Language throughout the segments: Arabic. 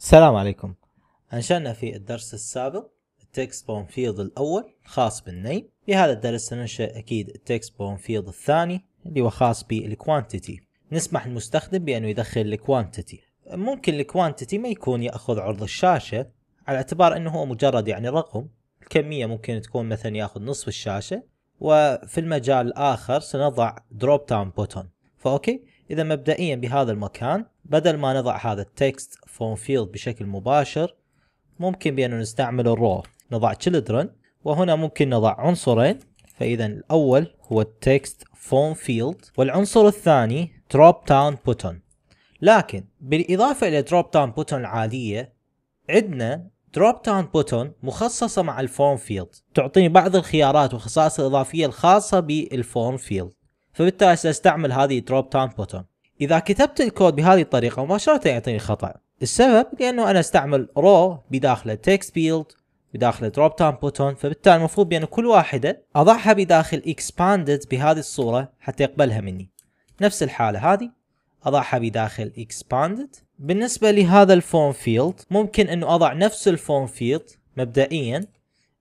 السلام عليكم أنشأنا في الدرس السابق التكست بون فيلد الأول خاص بالنيم في هذا الدرس سننشأ أكيد التكست بون فيلد الثاني اللي هو خاص بالكوانتيتي نسمح المستخدم بأنه يدخل الكوانتيتي ممكن الكوانتيتي ما يكون يأخذ عرض الشاشة على اعتبار أنه هو مجرد يعني رقم الكمية ممكن تكون مثلا يأخذ نصف الشاشة وفي المجال الآخر سنضع دروب داون بوتون فأوكي إذا مبدئيا بهذا المكان بدل ما نضع هذا التكست فون فيلد بشكل مباشر ممكن بأن نستعمل الرو نضع children وهنا ممكن نضع عنصرين فإذا الأول هو التكست فون فيلد والعنصر الثاني drop down button لكن بالإضافة إلى drop down button العادية عندنا دروب داون بوتون مخصصة مع الفورم فيلد تعطيني بعض الخيارات والخصائص الإضافية الخاصة بالفورم فيلد فبالتالي ساستعمل هذه دروب تاون بوتون اذا كتبت الكود بهذه الطريقه مباشره يعطيني خطا السبب لانه انا استعمل رو بداخله تكست فيلد بداخله دروب تاون بوتون فبالتالي المفروض بان كل واحده اضعها بداخل اكسباندد بهذه الصوره حتى يقبلها مني نفس الحاله هذه اضعها بداخل اكسباندد بالنسبه لهذا الفورم فيلد ممكن انه اضع نفس الفورم فيلد مبدئيا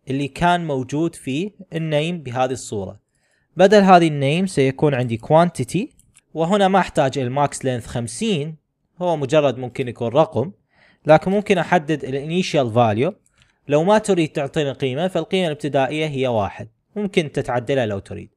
اللي كان موجود فيه النيم بهذه الصوره بدل هذه النيم سيكون عندي كوانتيتي وهنا ما احتاج الماكس لينث 50 هو مجرد ممكن يكون رقم لكن ممكن احدد الانيشال فاليو لو ما تريد تعطيني قيمه فالقيمه الابتدائيه هي واحد ممكن تتعدلها لو تريد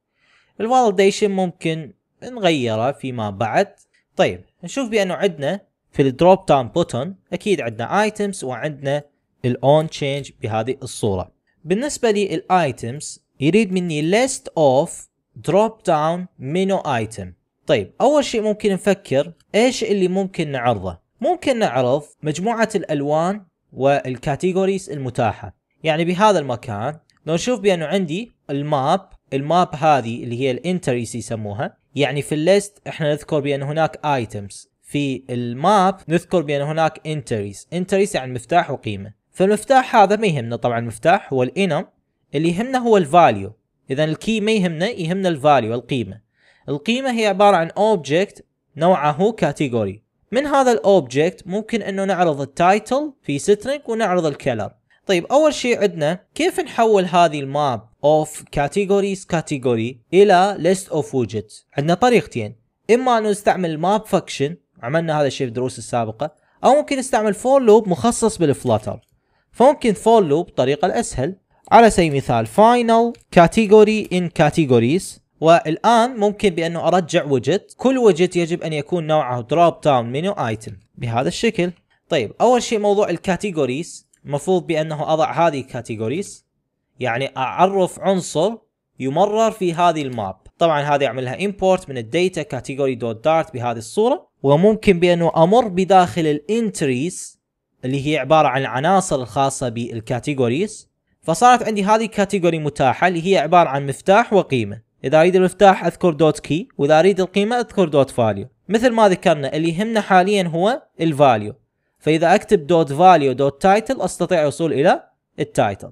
الفاليديشن ممكن نغيره فيما بعد طيب نشوف بانه عندنا في الدروب داون بوتون اكيد عندنا ايتمز وعندنا الاون تشينج بهذه الصوره بالنسبه للايتمز يريد مني list of دروب داون مينو ايتم طيب اول شيء ممكن نفكر ايش اللي ممكن نعرضه ممكن نعرض مجموعه الالوان والكاتيجوريز المتاحه يعني بهذا المكان لو نشوف بانه عندي الماب الماب هذه اللي هي الانتريس يسموها يعني في الليست احنا نذكر بان هناك ايتمز في الماب نذكر بان هناك انتريس انتريس يعني مفتاح وقيمه فالمفتاح هذا ما يهمنا طبعا المفتاح هو الانم اللي يهمنا هو الفاليو اذا الكي ما يهمنا يهمنا الفاليو القيمه القيمه هي عباره عن اوبجكت نوعه كاتيجوري من هذا الاوبجكت ممكن انه نعرض التايتل في سترينج ونعرض الكلر طيب اول شيء عندنا كيف نحول هذه الماب اوف كاتيجوريز كاتيجوري الى ليست اوف widgets عندنا طريقتين اما انه نستعمل map function عملنا هذا الشيء في الدروس السابقه او ممكن نستعمل فور لوب مخصص بالفلاتر فممكن فور لوب الطريقه الاسهل على سبيل المثال final category in categories والان ممكن بانه ارجع وجت كل وجت يجب ان يكون نوعه دروب داون منيو ايتم بهذا الشكل طيب اول شيء موضوع الكاتيجوريز مفروض بانه اضع هذه الكاتيجوريز يعني اعرف عنصر يمرر في هذه الماب طبعا هذه يعملها امبورت من الداتا كاتيجوري دوت دارت بهذه الصوره وممكن بانه امر بداخل الانتريز اللي هي عباره عن العناصر الخاصه بالكاتيجوريز فصارت عندي هذه كاتيجوري متاحه اللي هي عباره عن مفتاح وقيمه اذا اريد المفتاح اذكر دوت كي واذا اريد القيمه اذكر دوت فاليو مثل ما ذكرنا اللي يهمنا حاليا هو الفاليو فاذا اكتب دوت فاليو دوت تايتل استطيع الوصول الى التايتل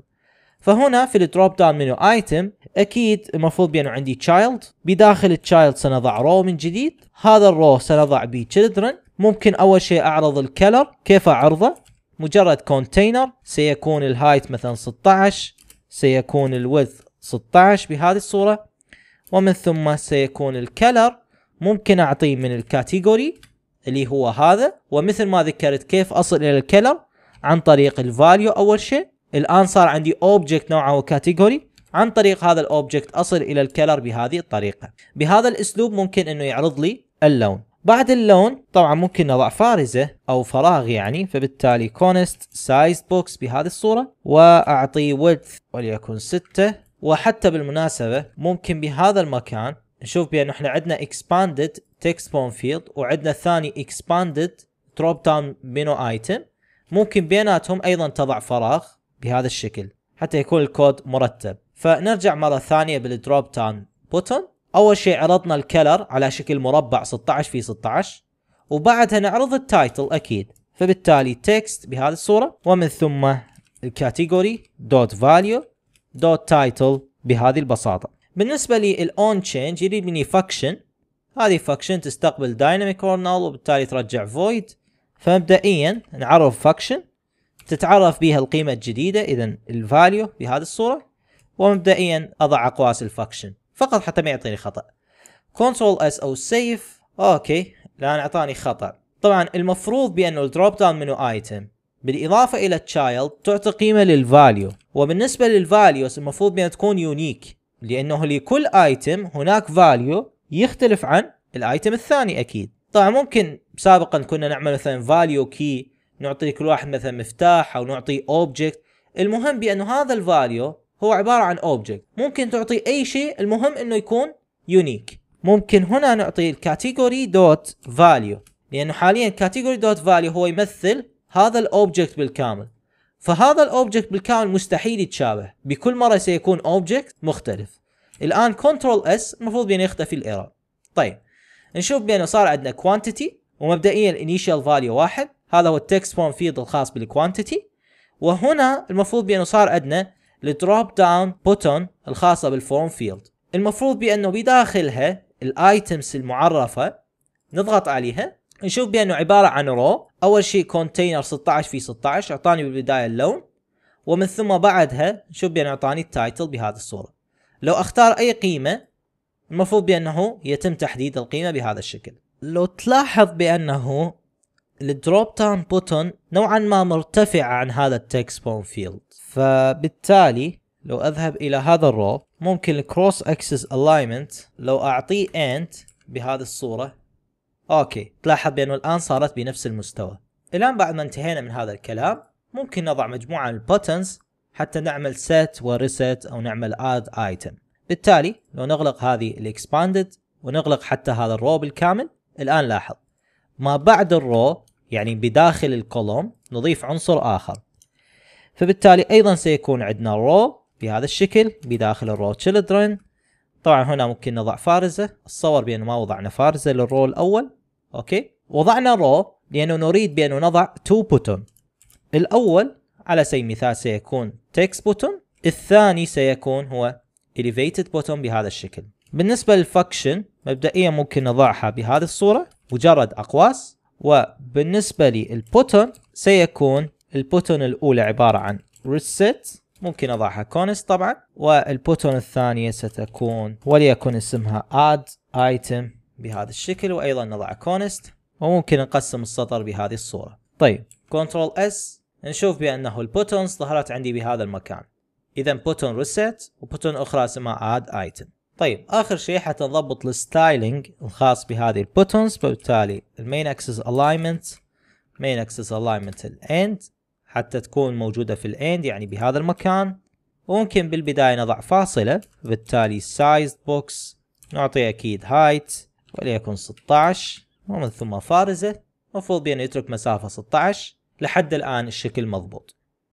فهنا في الدروب داون منيو ايتم اكيد المفروض بانه عندي تشايلد بداخل التشايلد سنضع رو من جديد هذا الرو سنضع به تشيلدرن ممكن اول شيء اعرض الكلر كيف اعرضه مجرد كونتينر سيكون الهايت مثلا 16 سيكون الويدث 16 بهذه الصورة ومن ثم سيكون الكلر ممكن اعطيه من الكاتيجوري اللي هو هذا ومثل ما ذكرت كيف اصل الى الكلر عن طريق الفاليو اول شيء الان صار عندي اوبجكت نوعه وكاتيجوري عن طريق هذا الاوبجكت اصل الى الكلر بهذه الطريقه بهذا الاسلوب ممكن انه يعرض لي اللون بعد اللون طبعا ممكن نضع فارزة او فراغ يعني فبالتالي كونست سايز بوكس بهذه الصورة واعطيه ويدث وليكن 6 وحتى بالمناسبة ممكن بهذا المكان نشوف بانه احنا عندنا expanded text بون فيلد وعندنا الثاني expanded drop down menu item ممكن بيناتهم ايضا تضع فراغ بهذا الشكل حتى يكون الكود مرتب فنرجع مرة ثانية بالدروب داون بوتون اول شيء عرضنا الكلر على شكل مربع 16 في 16 وبعدها نعرض التايتل اكيد فبالتالي تكست بهذه الصوره ومن ثم الكاتيجوري دوت فاليو دوت تايتل بهذه البساطه بالنسبه للاون تشينج يريد مني فاكشن هذه فاكشن تستقبل دايناميك ورنال وبالتالي ترجع فويد فمبدئيا نعرف فاكشن تتعرف بها القيمه الجديده اذا الفاليو بهذه الصوره ومبدئيا اضع اقواس الفاكشن فقط حتى ما يعطيني خطا كونسول اس او سيف اوكي الان اعطاني خطا طبعا المفروض بانه الدروب داون منو ايتم بالاضافه الى التشايلد تعطي قيمه للفاليو وبالنسبه للفاليو المفروض بان تكون يونيك لانه لكل ايتم هناك فاليو يختلف عن الايتم الثاني اكيد طبعا ممكن سابقا كنا نعمل مثلا فاليو كي نعطي كل واحد مثلا مفتاح او نعطي اوبجكت المهم بانه هذا الفاليو هو عباره عن اوبجكت ممكن تعطي اي شيء المهم انه يكون يونيك ممكن هنا نعطي الكاتيجوري دوت فاليو لانه حاليا الكاتيجوري دوت فاليو هو يمثل هذا الاوبجكت بالكامل فهذا الاوبجكت بالكامل مستحيل يتشابه بكل مره سيكون اوبجكت مختلف الان كنترول اس المفروض بانه يختفي الايرور طيب نشوف بانه صار عندنا كوانتيتي ومبدئيا الانيشال فاليو واحد هذا هو التكست فورم فيلد الخاص بالكوانتيتي وهنا المفروض بانه صار عندنا الدروب داون بوتون الخاصة بالفورم فيلد المفروض بأنه بداخلها الايتمز المعرفة نضغط عليها نشوف بأنه عبارة عن رو أول شيء كونتينر 16 في 16 أعطاني بالبداية اللون ومن ثم بعدها نشوف بأنه أعطاني التايتل بهذه الصورة لو أختار أي قيمة المفروض بأنه يتم تحديد القيمة بهذا الشكل لو تلاحظ بأنه الدروب داون بوتون نوعا ما مرتفعة عن هذا التك سبون فيلد فبالتالي لو اذهب الى هذا الرو ممكن الكروس اكسس الاينمنت لو اعطيه انت بهذه الصورة اوكي تلاحظ بانه الان صارت بنفس المستوى الان بعد ما انتهينا من هذا الكلام ممكن نضع مجموعة من البوتنز حتى نعمل set وريست او نعمل add item بالتالي لو نغلق هذه الاكسباندد ونغلق حتى هذا الرو بالكامل الان لاحظ ما بعد الرو يعني بداخل الكولوم نضيف عنصر آخر فبالتالي أيضا سيكون عندنا رو بهذا الشكل بداخل الرو تشيلدرن طبعا هنا ممكن نضع فارزة الصور بأنه ما وضعنا فارزة للرو الأول أوكي وضعنا رو لأنه نريد بأنه نضع تو بوتون الأول على سبيل المثال سيكون تكست بوتون الثاني سيكون هو elevated button بهذا الشكل بالنسبة للفاكشن مبدئيا ممكن نضعها بهذه الصورة مجرد أقواس وبالنسبة للبوتون سيكون البوتون الأولى عبارة عن reset ممكن أضعها كونس طبعا والبوتون الثانية ستكون وليكن اسمها add item بهذا الشكل وأيضا نضع كونست وممكن نقسم السطر بهذه الصورة طيب كنترول اس نشوف بأنه البوتونز ظهرت عندي بهذا المكان إذا بوتون reset وبوتون أخرى اسمها add item طيب اخر شيء نضبط الستايلينج الخاص بهذه البوتونز فبالتالي المين اكسس الاينمنت مين اكسس الاينمنت الاند حتى تكون موجوده في الاند يعني بهذا المكان وممكن بالبدايه نضع فاصله بالتالي سايز بوكس نعطي اكيد هايت وليكن 16 ومن ثم فارزه مفروض بأن يترك مسافة 16 لحد الآن الشكل مضبوط